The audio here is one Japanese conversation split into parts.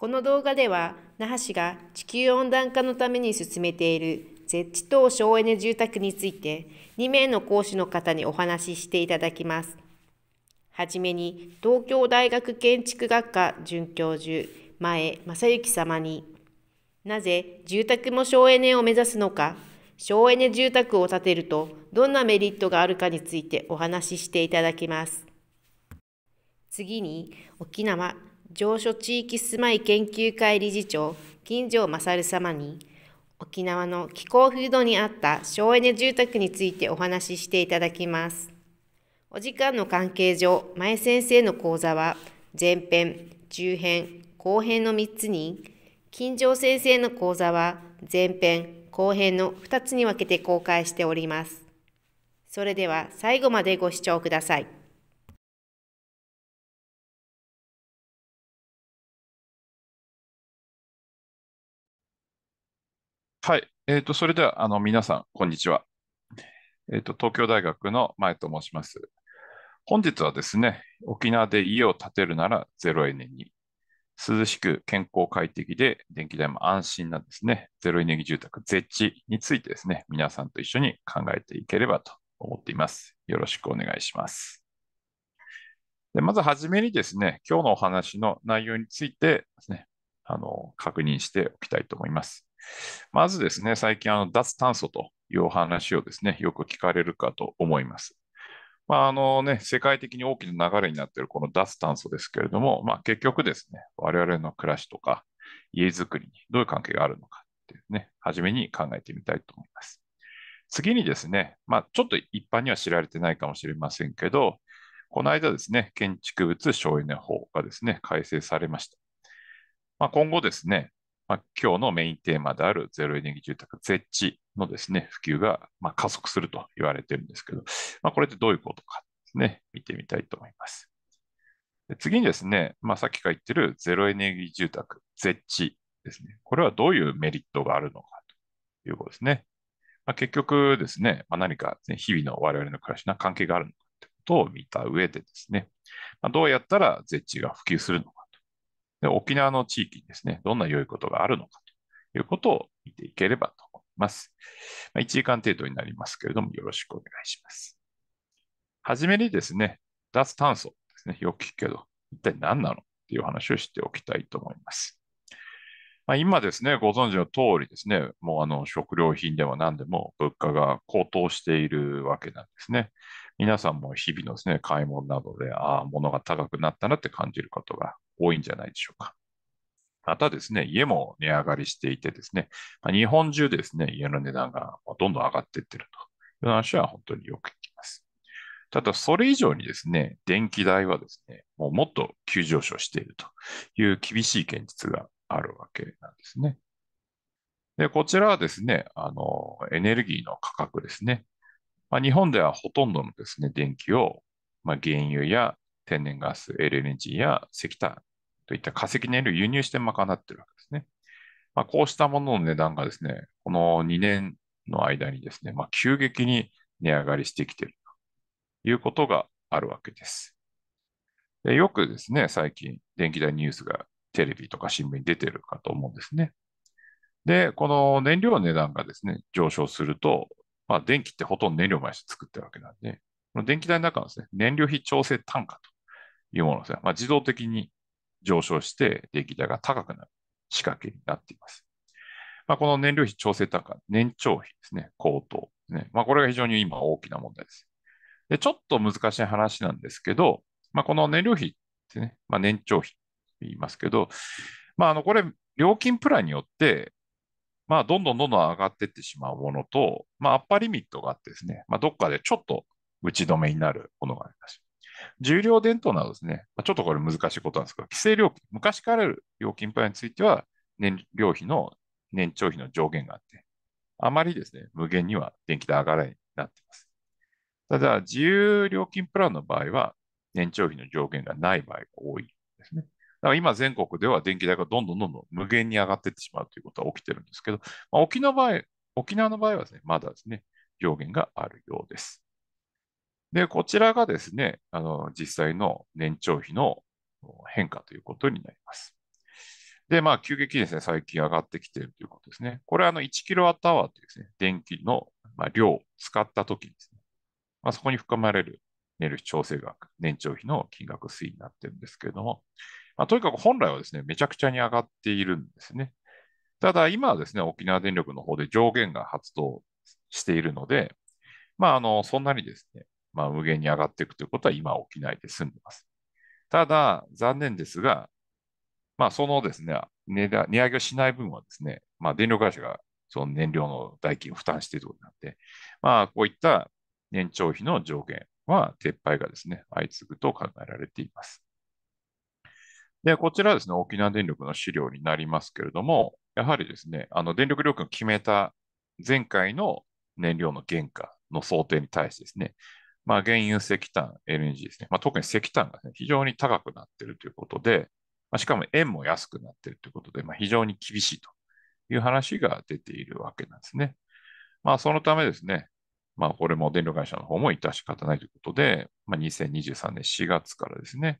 この動画では、那覇市が地球温暖化のために進めている絶地等省エネ住宅について、2名の講師の方にお話ししていただきます。はじめに、東京大学建築学科准教授、前正幸様に、なぜ住宅も省エネを目指すのか、省エネ住宅を建てるとどんなメリットがあるかについてお話ししていただきます。次に沖縄上所地域住まい研究会理事長、金城勝様に、沖縄の気候風土に合った省エネ住宅についてお話ししていただきます。お時間の関係上、前先生の講座は、前編、中編、後編の3つに、金城先生の講座は、前編、後編の2つに分けて公開しております。それでは最後までご視聴ください。はい。えっ、ー、と、それでは、あの、皆さん、こんにちは。えっ、ー、と、東京大学の前と申します。本日はですね、沖縄で家を建てるならゼロエネに、涼しく健康快適で電気代も安心なですね、ロエネ住宅、設置についてですね、皆さんと一緒に考えていければと思っています。よろしくお願いします。でまずはじめにですね、今日のお話の内容についてですね、あの確認しておきたいと思います。まずですね、最近あの脱炭素というお話をですね、よく聞かれるかと思います。まああのね、世界的に大きな流れになっているこの脱炭素ですけれども、まあ、結局ですね、我々の暮らしとか家づくりにどういう関係があるのかっていうね、初めに考えてみたいと思います。次にですね、まあ、ちょっと一般には知られてないかもしれませんけど、この間ですね、建築物省エネ法がですね、改正されました。まあ、今後ですね、まあ、今日のメインテーマであるゼロエネルギー住宅、設置のですね、普及がま加速すると言われてるんですけど、まあ、これってどういうことかですね、見てみたいと思います。で次にですね、まあ、さっきから言ってるゼロエネルギー住宅、設置ですね、これはどういうメリットがあるのかということですね。まあ、結局ですね、ま何か、ね、日々の我々の暮らしに関係があるのかということを見た上でですね、まどうやったら設置が普及するのかで沖縄の地域にですね、どんな良いことがあるのかということを見ていければと思います。まあ、1時間程度になりますけれども、よろしくお願いします。はじめにですね、脱炭素ですね、よく聞くけど、一体何なのっていう話をしておきたいと思います。まあ、今ですね、ご存知の通りですね、もうあの食料品でも何でも物価が高騰しているわけなんですね。皆さんも日々のですね、買い物などで、ああ、物が高くなったなって感じることが多いんじゃないでしょうか。またですね、家も値上がりしていてですね、まあ、日本中ですね、家の値段がどんどん上がっていってるという話は本当によく聞きます。ただ、それ以上にですね、電気代はですね、もうもっと急上昇しているという厳しい現実があるわけなんですね。で、こちらはですね、あの、エネルギーの価格ですね。まあ、日本ではほとんどのですね、電気を、まあ、原油や天然ガス、LNG や石炭といった化石燃料を輸入して賄っているわけですね。まあ、こうしたものの値段がですね、この2年の間にですね、まあ、急激に値上がりしてきているということがあるわけです。でよくですね、最近、電気代ニュースがテレビとか新聞に出てるかと思うんですね。で、この燃料の値段がですね、上昇すると、まあ、電気ってほとんど燃料を毎して作ってるわけなんで、この電気代の中のですね、燃料費調整単価というものですね、まあ、自動的に上昇して電気代が高くなる仕掛けになっています。まあ、この燃料費調整単価、年長費ですね、高騰ね。まあ、これが非常に今大きな問題です。で、ちょっと難しい話なんですけど、まあ、この燃料費ってね、まあ、年長費って言いますけど、まあ、あの、これ、料金プランによって、まあ、どんどんどんどん上がっていってしまうものと、まあ、アッパーリミットがあってですね、まあ、どっかでちょっと打ち止めになるものがあります。重量伝統などですね、まあ、ちょっとこれ難しいことなんですけど、規制料金、昔からある料金プランについては、燃料費の年長費の上限があって、あまりですね、無限には電気代上がらないになっています。ただ、自由料金プランの場合は、年長費の上限がない場合が多いですね。から今、全国では電気代がどんどんどんどん無限に上がっていってしまうということは起きてるんですけど、まあ、沖縄場合沖縄の場合はですね、まだですね、上限があるようです。で、こちらがですね、あの実際の年長費の変化ということになります。で、まあ、急激にですね、最近上がってきているということですね。これはあの1キロワットアワーというですね、電気の量を使ったときにですね、まあ、そこに含まれる値率調整額、年長費の金額推移になっているんですけれども、まあ、とにかく本来はですね、めちゃくちゃに上がっているんですね。ただ、今はですね、沖縄電力の方で上限が発動しているので、まあ、あの、そんなにですね、まあ、無限に上がっていくということは今起きないで済んでます。ただ、残念ですが、まあ、そのですね、値段値上げをしない分はですね、まあ、電力会社がその燃料の代金を負担しているということになって、まあ、こういった年長費の上限は撤廃がですね、相次ぐと考えられています。で、こちらですね、沖縄電力の資料になりますけれども、やはりですね、あの電力料金を決めた前回の燃料の原価の想定に対してですね、まあ、原油、石炭、LNG ですね、まあ、特に石炭が、ね、非常に高くなっているということで、まあ、しかも円も安くなっているということで、まあ、非常に厳しいという話が出ているわけなんですね。まあ、そのためですね、まあ、これも電力会社の方も致し方ないということで、まあ、2023年4月からですね、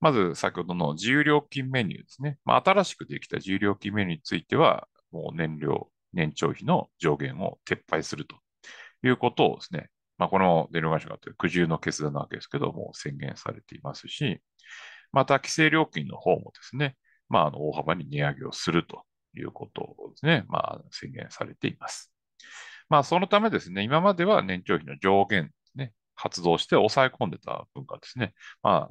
まず先ほどの自由料金メニューですね。まあ、新しくできた自由料金メニューについては、もう燃料、年長費の上限を撤廃するということをですね、まあ、この電力会社がという苦渋の決断なわけですけども、宣言されていますし、また規制料金の方もですね、まあ、あの大幅に値上げをするということをですね、まあ、宣言されています。まあ、そのためですね、今までは年長費の上限ね、発動して抑え込んでた分がですね、まあ、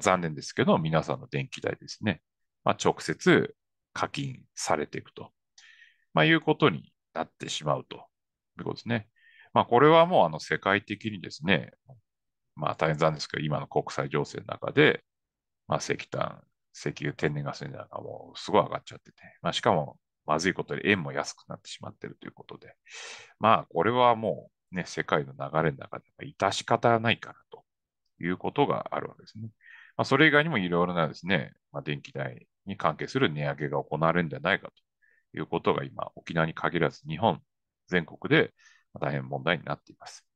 残念ですけど、皆さんの電気代ですね、まあ、直接課金されていくと、まあ、いうことになってしまうということですね。まあ、これはもうあの世界的にですね、まあ、大変残念ですけど、今の国際情勢の中で、まあ、石炭、石油、天然ガスなんかもうすごい上がっちゃってて、まあ、しかもまずいことで円も安くなってしまってるということで、まあ、これはもうね、世界の流れの中で致し方ないかなということがあるわけですね。まあ、それ以外にもいろいろなですね、まあ、電気代に関係する値上げが行われるんじゃないかということが今、沖縄に限らず日本全国で大変問題になっています。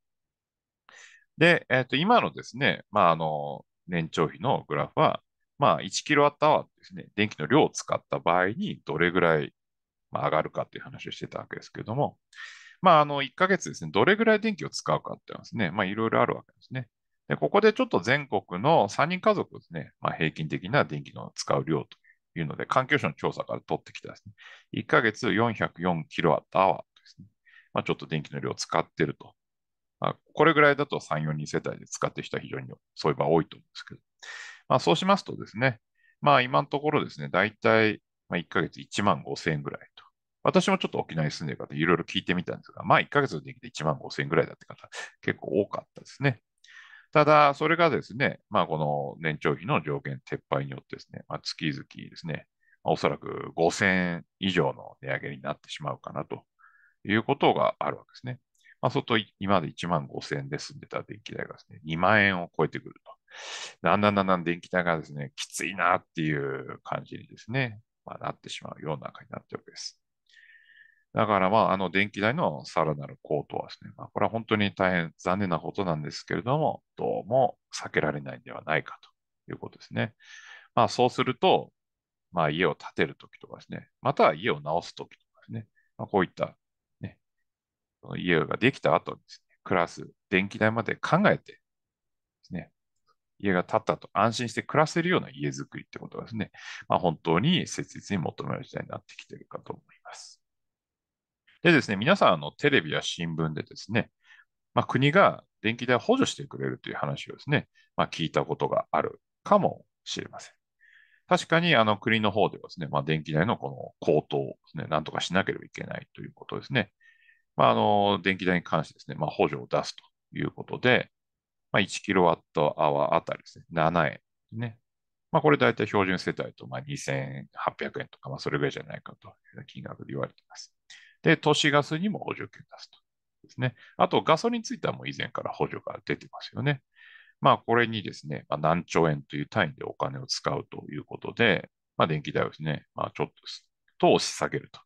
で、えー、と今のですね、まあ、あの年長費のグラフは、まあ、1キロワットアワーですね、電気の量を使った場合にどれぐらい上がるかっていう話をしてたわけですけれども、まあ、あの1ヶ月ですね、どれぐらい電気を使うかっていうのはですね、まいろいろあるわけですね。で、ここでちょっと全国の3人家族ですね、まあ、平均的な電気の使う量というので、環境省の調査から取ってきたですね、1ヶ月4 0 4アワーですね、まあ、ちょっと電気の量を使ってると。まあ、これぐらいだと3、4人世帯で使ってる人は非常にそういえば多いと思うんですけど、まあ、そうしますとですね、まあ、今のところですね、大体1ヶ月1万5000円ぐらいと。私もちょっと沖縄に住んでる方、いろいろ聞いてみたんですが、まあ1ヶ月の電気で1万5000円ぐらいだって方、結構多かったですね。ただ、それがですね、まあ、この年長費の上限撤廃によってですね、まあ、月々ですね、まあ、おそらく5000以上の値上げになってしまうかなということがあるわけですね。まあ、外、今まで1万5000円で済んでた電気代がですね、2万円を超えてくると。だんだんだんだん電気代がですね、きついなっていう感じにですね、まあ、なってしまうようなじになってるわけです。だから、まあ、あの、電気代のさらなる高騰はですね、まあ、これは本当に大変残念なことなんですけれども、どうも避けられないんではないかということですね。まあ、そうすると、まあ、家を建てるときとかですね、または家を直すときとかですね、まあ、こういった、ね、家ができた後にですね、暮らす電気代まで考えてですね、家が建ったと安心して暮らせるような家づくりってことがですね、まあ、本当に切実に求められる時代になってきているかと思います。でですね、皆さん、あの、テレビや新聞でですね、まあ、国が電気代を補助してくれるという話をですね、まあ、聞いたことがあるかもしれません。確かにあの国の方ではですね、まあ、電気代のこの高騰をですね、なんとかしなければいけないということですね。まあ、あの電気代に関してですね、まあ、補助を出すということで、まあ、1キロワットアワーあたりですね、7円ね。まあ、これ大体標準世帯とまあ2800円とか、まあ、それぐらいじゃないかという金額で言われています。で、都市ガスにも補助金を出すと。ですね。あと、ガソリンについてはもう以前から補助が出てますよね。まあ、これにですね、まあ、何兆円という単位でお金を使うということで、まあ、電気代をですね、まあ、ちょっと、投押し下げると。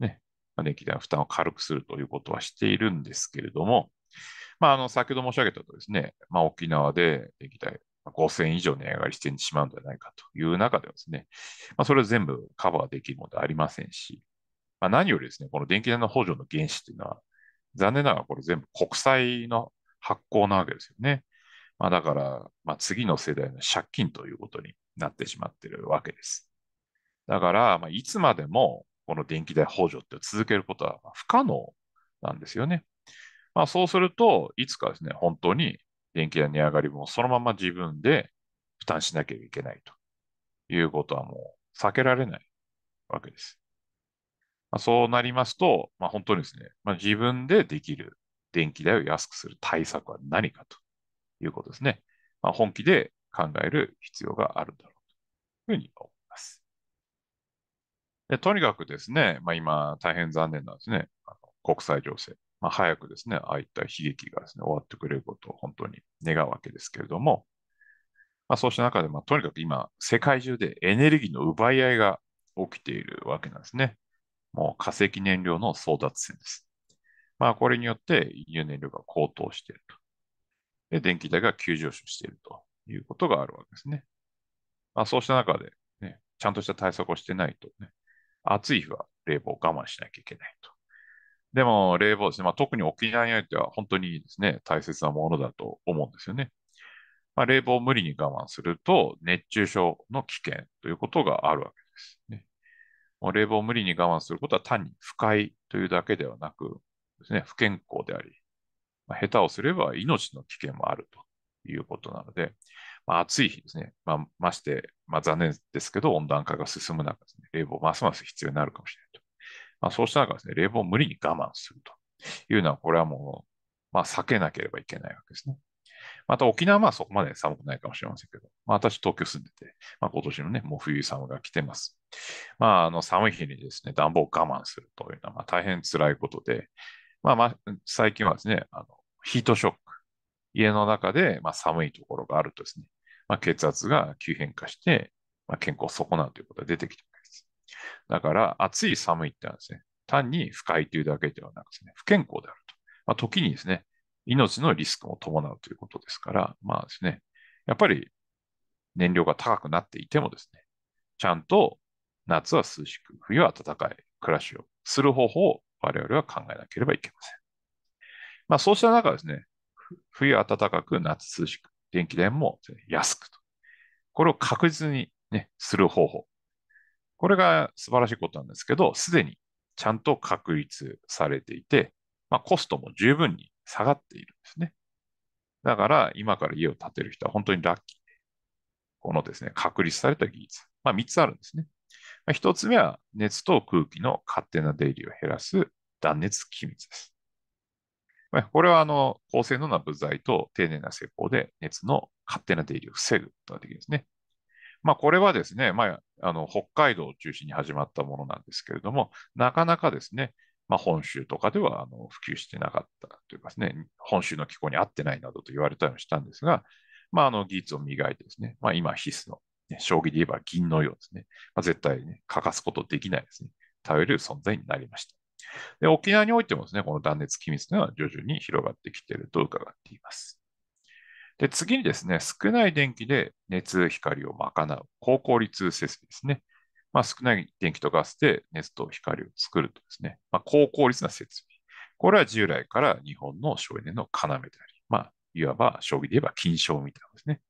ね。まあ、電気代の負担を軽くするということはしているんですけれども、まあ、あの、先ほど申し上げたとですね、まあ、沖縄で電気代5000円以上値上がりしてしまうんじゃないかという中ではですね、まあ、それを全部カバーできるものでありませんし、まあ、何よりですね、この電気代の補助の原資っていうのは、残念ながらこれ全部国債の発行なわけですよね。まあ、だから、まあ、次の世代の借金ということになってしまっているわけです。だから、まあ、いつまでもこの電気代補助って続けることは不可能なんですよね。まあ、そうすると、いつかですね、本当に電気代値上がり分をそのまま自分で負担しなきゃいけないということはもう避けられないわけです。まあ、そうなりますと、まあ、本当にですね、まあ、自分でできる電気代を安くする対策は何かということですね。まあ、本気で考える必要があるんだろうというふうに思います。でとにかくですね、まあ、今大変残念なんですね。あの国際情勢。まあ、早くですね、ああいった悲劇がですね、終わってくれることを本当に願うわけですけれども、まあ、そうした中で、まあ、とにかく今、世界中でエネルギーの奪い合いが起きているわけなんですね。もう化石燃料の争奪戦です。まあ、これによって輸入燃料が高騰していると。で、電気代が急上昇しているということがあるわけですね。まあ、そうした中で、ね、ちゃんとした対策をしてないとね、暑い日は冷房を我慢しなきゃいけないと。でも、冷房ですね、まあ、特に沖縄においては本当にですね、大切なものだと思うんですよね。まあ、冷房を無理に我慢すると、熱中症の危険ということがあるわけです、ね。冷房を無理に我慢することは単に不快というだけではなくですね、不健康であり、まあ、下手をすれば命の危険もあるということなので、まあ、暑い日ですね、まあ、まして、まあ、残念ですけど、温暖化が進む中ですね、冷房ますます必要になるかもしれないと。まあ、そうした中ですね、冷房を無理に我慢するというのは、これはもう、まあ、避けなければいけないわけですね。また沖縄はそこまで寒くないかもしれませんけど、まあ、私東京住んでて、まあ、今年のね、もう冬寒が来てます。まあ、あの寒い日にですね、暖房を我慢するというのはまあ大変辛いことで、まあ、まあ最近はですね、あのヒートショック、家の中でまあ寒いところがあるとですね、まあ、血圧が急変化して、まあ、健康を損なうということが出てきてるわです。だから、暑い寒いってのはですね、単に不快というだけではなくですね、不健康であると。まあ、時にですね、命のリスクも伴うということですから、まあですね、やっぱり燃料が高くなっていてもですね、ちゃんと夏は涼しく、冬は暖かい暮らしをする方法を我々は考えなければいけません。まあそうした中ですね、冬暖かく、夏涼しく、電気代も安くと。これを確実にね、する方法。これが素晴らしいことなんですけど、すでにちゃんと確立されていて、まあ、コストも十分に下がっているんですね。だから、今から家を建てる人は本当にラッキーで、このですね、確立された技術。まあ、3つあるんですね。まあ、1つ目は、熱と空気の勝手な出入りを減らす断熱機密です。まあ、これは、あの、高性能な部材と丁寧な施工で、熱の勝手な出入りを防ぐことができるんですね。まあ、これはですね、まあ、あの北海道を中心に始まったものなんですけれども、なかなかですね、まあ、本州とかではあの普及してなかったというかですね、本州の気候に合ってないなどと言われたりもしたんですが、まあ、あの技術を磨いてですね、まあ、今必須の、ね、将棋で言えば銀のようですね、まあ、絶対ね、欠かすことできないですね、頼れる存在になりました。で沖縄においてもですね、この断熱機密というのは徐々に広がってきていると伺っています。で次にですね、少ない電気で熱光を賄う高効率設備ですね。まあ、少ない電気とガスで熱と光を作るとですね、まあ、高効率な設備。これは従来から日本の省エネの要であり、まあ、いわば将棋で言えば金賞みたいなですね。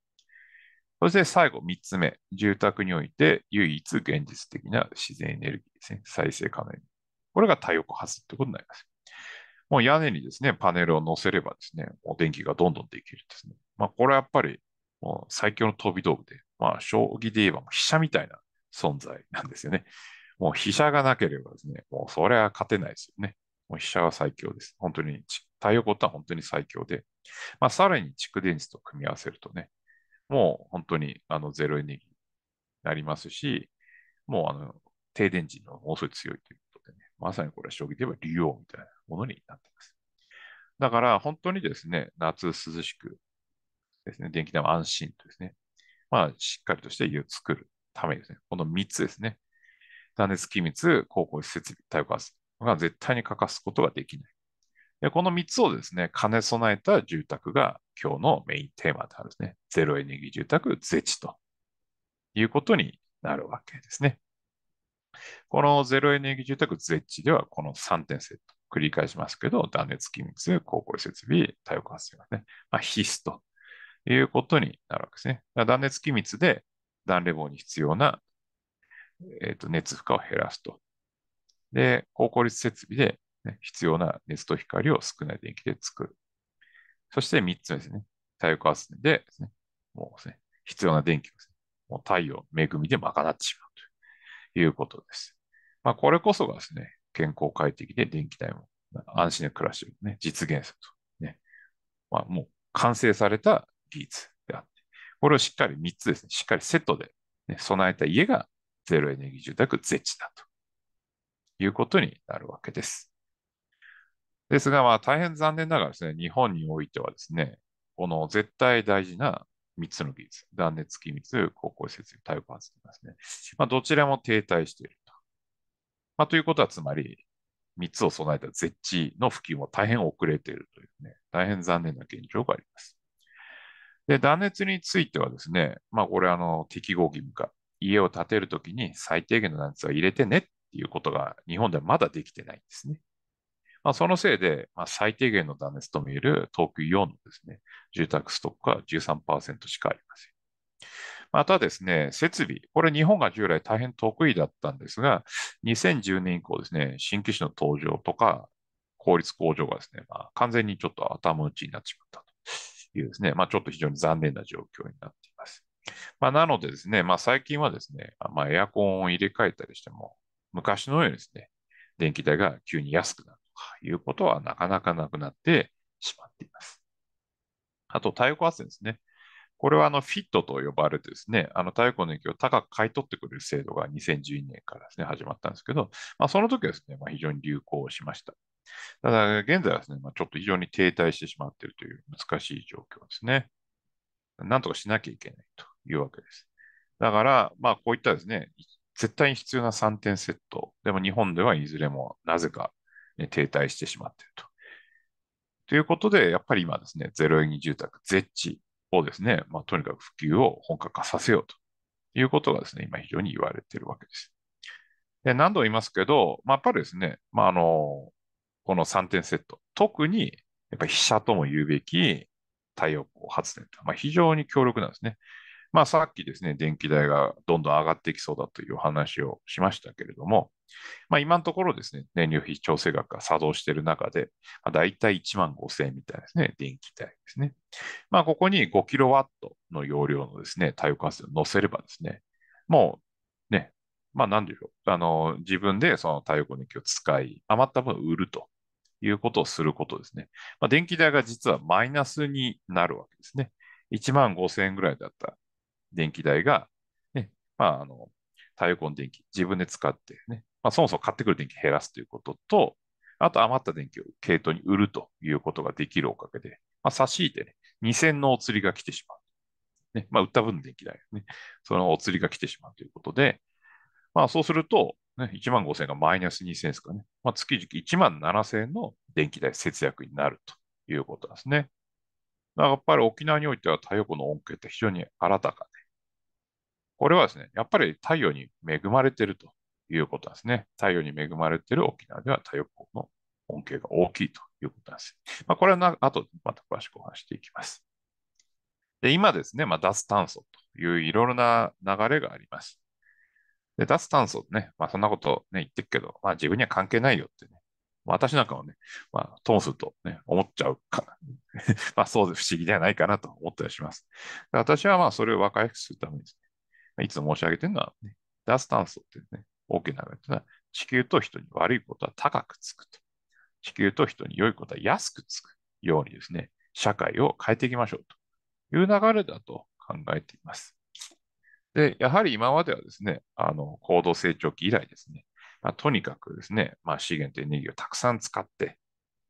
そして最後、3つ目。住宅において唯一現実的な自然エネルギーですね。再生可能エネルギー。これが太陽光発ということになります。もう屋根にですね、パネルを載せればですね、もう電気がどんどんできるんですね。まあ、これはやっぱりもう最強の飛び道具で、まあ、将棋で言えば飛車みたいな存在なんですよね。もう飛車がなければですね、もうそれは勝てないですよね。もう飛車は最強です。本当に、太陽光っては本当に最強で、まあ、さらに蓄電池と組み合わせるとね、もう本当にあのゼロエネルギーになりますし、もうあの停電時のものすごい強いということでね、まさにこれは将棋で言えば竜王みたいなものになっています。だから本当にですね、夏涼しくですね、電気代も安心とですね、まあしっかりとして家を作るためですね。この3つですね。断熱機密、高校施設備、耐火圧が絶対に欠かすことができない。でこの3つをですね、兼ね備えた住宅が今日のメインテーマであるんですね。ゼロエネルギー住宅、ゼチということになるわけですね。このゼロエネルギー住宅ゼッチでは、この3点セット、繰り返しますけど、断熱機密、高校設備、太陽光発電がね、まあ、必須ということになるわけですね。断熱機密で暖冷房に必要な、えー、と熱負荷を減らすと。で、高効率設備で、ね、必要な熱と光を少ない電気で作る。そして3つ目ですね。太陽光発電でですね、もうですね、必要な電気をです、ね、もう太陽恵みで賄ってしまうということです。まあ、これこそがですね、健康快適で電気代も安心な暮らしをね、実現すると。ね。まあ、もう完成された技術これをしっかり3つですね、しっかりセットで、ね、備えた家がゼロエネルギー住宅ゼチだということになるわけです。ですが、まあ、大変残念ながらですね、日本においてはですね、この絶対大事な3つの技術、断熱機密、高校設備、太陽光発電ですね。まあ、どちらも停滞していると。まあ、ということは、つまり、3つを備えた絶地の普及も大変遅れているというね、大変残念な現状があります。で、断熱についてはですね、まあこれあの適合義務化。家を建てるときに最低限の断熱は入れてねっていうことが日本ではまだできてないんですね。まあ、そのせいで、まあ、最低限の断熱と見える東急4のですね、住宅ストックは13%しかありません。またですね、設備、これ日本が従来大変得意だったんですが、2010年以降ですね、新機種の登場とか、効率向上がですね、まあ、完全にちょっと頭打ちになってしまったと。いうですね、まあ、ちょっと非常に残念な状況になっています。まあ、なのでですね、まあ、最近はですね、まあ、エアコンを入れ替えたりしても、昔のようにですね、電気代が急に安くなるとかいうことはなかなかなくなってしまっています。あと、太陽光発電ですね。これはあのフィットと呼ばれてですね、あの太陽光の影響を高く買い取ってくれる制度が2012年からですね、始まったんですけど、まあ、その時はですね、まあ、非常に流行しました。ただ、現在はですね、まあ、ちょっと非常に停滞してしまっているという難しい状況ですね。なんとかしなきゃいけないというわけです。だから、まあ、こういったですね、絶対に必要な3点セット、でも日本ではいずれもなぜか、ね、停滞してしまっていると。ということで、やっぱり今ですね、0円住宅、ゼッチをですね、まあ、とにかく普及を本格化させようということがですね、今非常に言われているわけです。で何度も言いますけど、まあ、やっぱりですね、まあ、あのこの3点セット。特に、やっぱり飛車とも言うべき太陽光発電と、まあ、非常に強力なんですね。まあ、さっきですね、電気代がどんどん上がってきそうだというお話をしましたけれども、まあ、今のところですね、燃料費調整額が作動している中で、まあ、大体1万5000円みたいですね、電気代ですね。まあ、ここに5キロワットの容量のですね、太陽光発電を載せればですね、もうね、まあ、なんでしょう、あの、自分でその太陽光電気を使い、余った分売るということをすることですね。まあ、電気代が実はマイナスになるわけですね。1万5000円ぐらいだった電気代が、ね、まあ、あの、太陽光の電気、自分で使ってね、まあ、そもそも買ってくる電気減らすということと、あと余った電気を系統に売るということができるおかげで、まあ、差し入れてね、2000のお釣りが来てしまう。ね、まあ、売った分の電気代ね、そのお釣りが来てしまうということで、まあ、そうすると、ね、1万5000円がマイナス2000円ですかね。まあ、月々1万7000円の電気代節約になるということなんですね。だからやっぱり沖縄においては太陽光の恩恵って非常に新たかで、これはですね、やっぱり太陽に恵まれているということなんですね。太陽に恵まれている沖縄では太陽光の恩恵が大きいということなんです。まあ、これはな後でまた詳しくお話していきます。で今ですね、まあ、脱炭素といういろいろな流れがあります。で、脱炭素ね、まあそんなことね、言ってるけど、まあ自分には関係ないよってね。私なんかもね、まあともするとね、思っちゃうから、まあそうで不思議ではないかなと思ったりします。私はまあそれを若いすくするためにですね、いつも申し上げてるのは、ね、脱炭素っていうね、大きな流れというのは、地球と人に悪いことは高くつくと。地球と人に良いことは安くつくようにですね、社会を変えていきましょうという流れだと考えています。で、やはり今まではですね、あの、高度成長期以来ですね、まあ、とにかくですね、まあ、資源とエネルギーをたくさん使って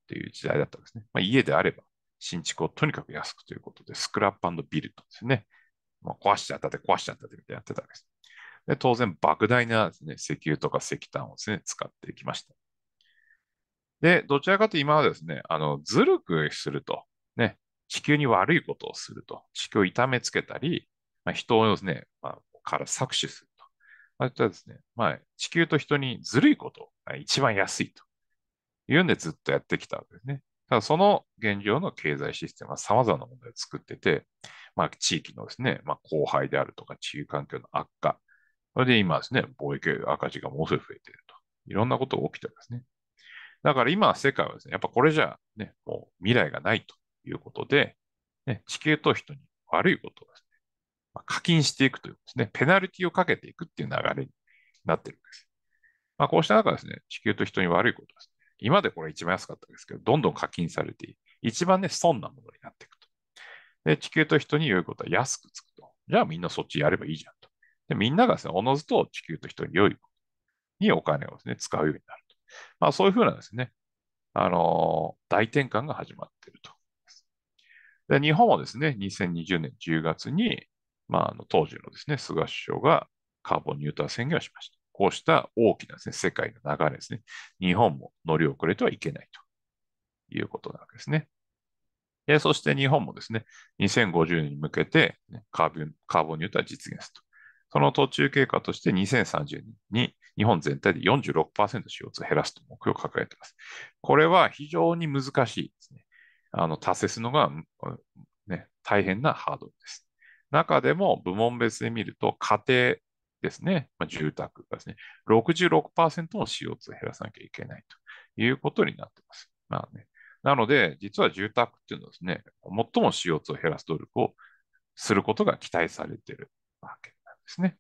という時代だったんですね。まあ、家であれば新築をとにかく安くということで、スクラップビルドですね。まあ、壊しちゃったって、壊しちゃったっみたいなやってたわけです。で当然、莫大なです、ね、石油とか石炭をです、ね、使ってきました。で、どちらかというと今はですね、あのずるくすると、ね、地球に悪いことをすると、地球を痛めつけたり、まあ、人をですね、まあ、から搾取すると。あとはですね、まあ、地球と人にずるいこと、あ、一番安いと。いうんでずっとやってきたわけですね。ただその現状の経済システムは様々な問題を作ってて、まあ、地域のですね、まあ、荒廃であるとか地球環境の悪化。それで今ですね、貿易赤字がものすごい増えていると。いろんなことが起きてるんですね。だから今世界はですね、やっぱこれじゃね、もう未来がないということで、ね、地球と人に悪いことをです課金していくというですね、ペナルティをかけていくっていう流れになってるんです。まあ、こうした中ですね、地球と人に悪いことです、ね。今でこれ一番安かったですけど、どんどん課金されて、一番ね、損なものになっていくと。で、地球と人に良いことは安くつくと。じゃあみんなそっちやればいいじゃんと。で、みんながですね、おのずと地球と人に良いことにお金をですね、使うようになると。まあ、そういうふうなですね、あのー、大転換が始まっているとで。日本もですね、2020年10月にまあ、あの当時のですね、菅首相がカーボンニュートラル宣言をしました。こうした大きなですね、世界の流れですね。日本も乗り遅れてはいけないということなわけですね。そして日本もですね、2050年に向けて、ね、カーボンカーボンニュートラル実現すると。その途中経過として2030年に日本全体で 46%CO2 を減らすと目標を掲げています。これは非常に難しいですね。あの達成するのが、ね、大変なハードルです。中でも部門別で見ると、家庭ですね、まあ、住宅がですね、66%の CO2 を減らさなきゃいけないということになっています。まあね、なので、実は住宅っていうのはですね、最も CO2 を減らす努力をすることが期待されているわけなんですね。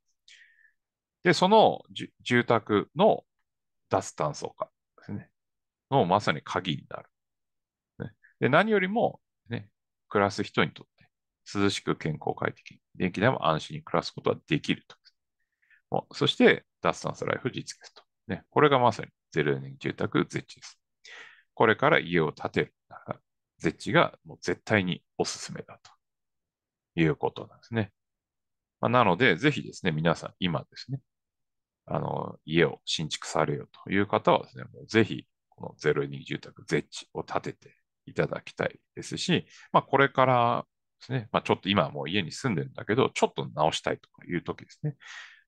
で、その住宅の脱炭素化ですね、のまさに鍵になる。で何よりも、ね、暮らす人にとって、涼しく健康快適に、電気代も安心に暮らすことはできると。そして、脱炭素ライフ実現と。ね、これがまさにゼロエネルギー住宅絶地です。これから家を建てるなら、絶地がもう絶対におすすめだということなんですね。まあ、なので、ぜひですね、皆さん今ですね、あの、家を新築されようという方はですね、もうぜひ、このゼロエネルギー住宅絶地を建てていただきたいですし、まあ、これからですね、まあ、ちょっと今はもう家に住んでるんだけど、ちょっと直したいとかいうときですね、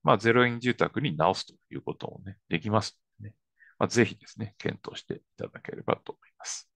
まあ、0円住宅に直すということもね、できますのでね、まあ、ぜひですね、検討していただければと思います。